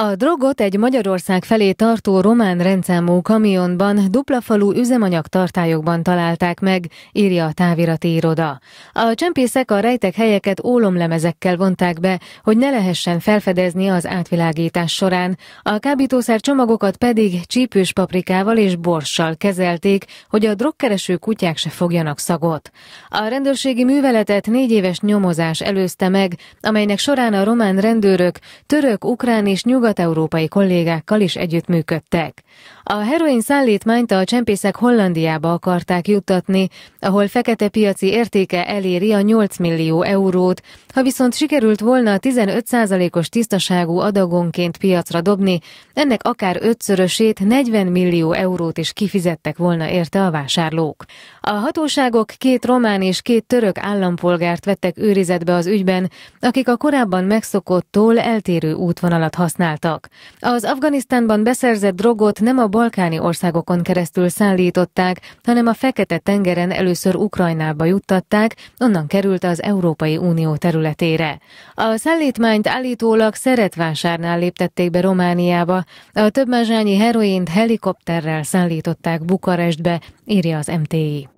A drogot egy Magyarország felé tartó román rendszámú kamionban duplafalú tartályokban találták meg, írja a távirati iroda. A csempészek a rejtek helyeket ólomlemezekkel vonták be, hogy ne lehessen felfedezni az átvilágítás során, a kábítószer csomagokat pedig csípős paprikával és borssal kezelték, hogy a drogkereső kutyák se fogjanak szagot. A rendőrségi műveletet négy éves nyomozás előzte meg, amelynek során a román rendőrök török, ukrán és nyugat nyugat-európai kollégákkal is együttműködtek. A heroin szállítmányt a csempészek Hollandiába akarták juttatni, ahol fekete piaci értéke eléri a 8 millió eurót, ha viszont sikerült volna 15%-os tisztaságú adagonként piacra dobni, ennek akár ötszörösét 40 millió eurót is kifizettek volna érte a vásárlók. A hatóságok két román és két török állampolgárt vettek őrizetbe az ügyben, akik a korábban megszokottól eltérő útvonalat használtak találtak. Az Afganisztánban beszerzett drogot nem a balkáni országokon keresztül szállították, hanem a Fekete-tengeren először Ukrajnába juttatták, onnan került az Európai Unió területére. A szállítmányt állítólag szeretvásárnál léptették be Romániába, a többmázsányi heroint helikopterrel szállították Bukarestbe, írja az MTI.